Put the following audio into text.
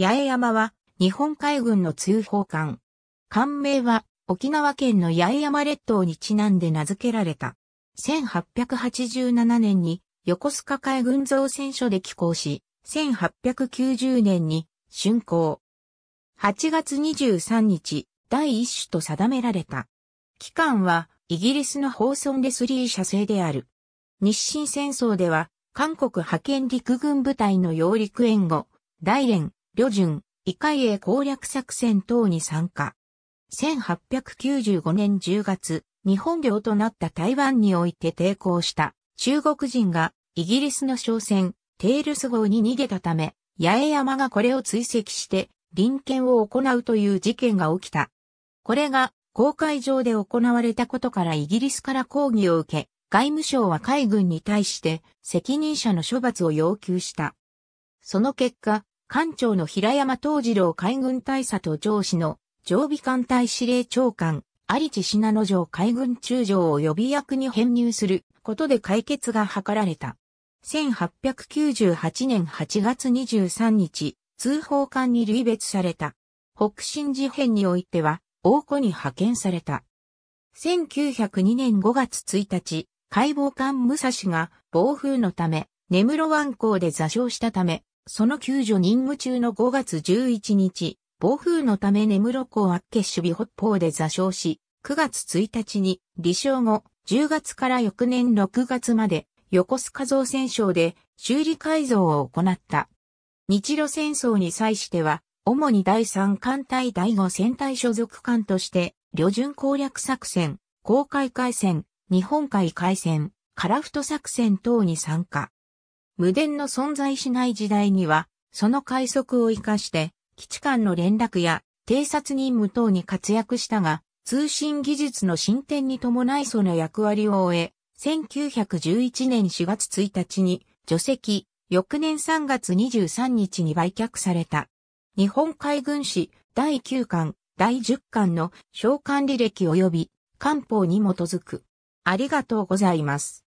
八重山は日本海軍の通報艦。艦名は沖縄県の八重山列島にちなんで名付けられた。1887年に横須賀海軍造船所で寄港し、1890年に竣工。8月23日、第一種と定められた。期間はイギリスのホーソンレスリー社製である。日清戦争では韓国派遣陸軍部隊の揚陸援護、大連、旅順、異界へ攻略作戦等に参加。1895年10月、日本領となった台湾において抵抗した中国人がイギリスの商船テールス号に逃げたため、八重山がこれを追跡して臨検を行うという事件が起きた。これが公海上で行われたことからイギリスから抗議を受け、外務省は海軍に対して責任者の処罰を要求した。その結果、艦長の平山東次郎海軍大佐と上司の常備艦隊司令長官、有地信濃城海軍中将を予備役に編入することで解決が図られた。1898年8月23日、通報艦に類別された。北新事変においては、王庫に派遣された。1902年5月1日、解剖艦武蔵が暴風のため、根室湾港で座礁したため、その救助任務中の5月11日、暴風のため根室港っけ守備北方で座礁し、9月1日に離礁後、10月から翌年6月まで横須賀造船省で修理改造を行った。日露戦争に際しては、主に第3艦隊第5戦隊所属艦として、旅順攻略作戦、航海海戦、日本海海戦、カラフト作戦等に参加。無電の存在しない時代には、その快速を活かして、基地間の連絡や偵察任務等に活躍したが、通信技術の進展に伴いその役割を終え、1911年4月1日に除籍、翌年3月23日に売却された。日本海軍史第9巻、第10巻の召喚履歴及び官報に基づく。ありがとうございます。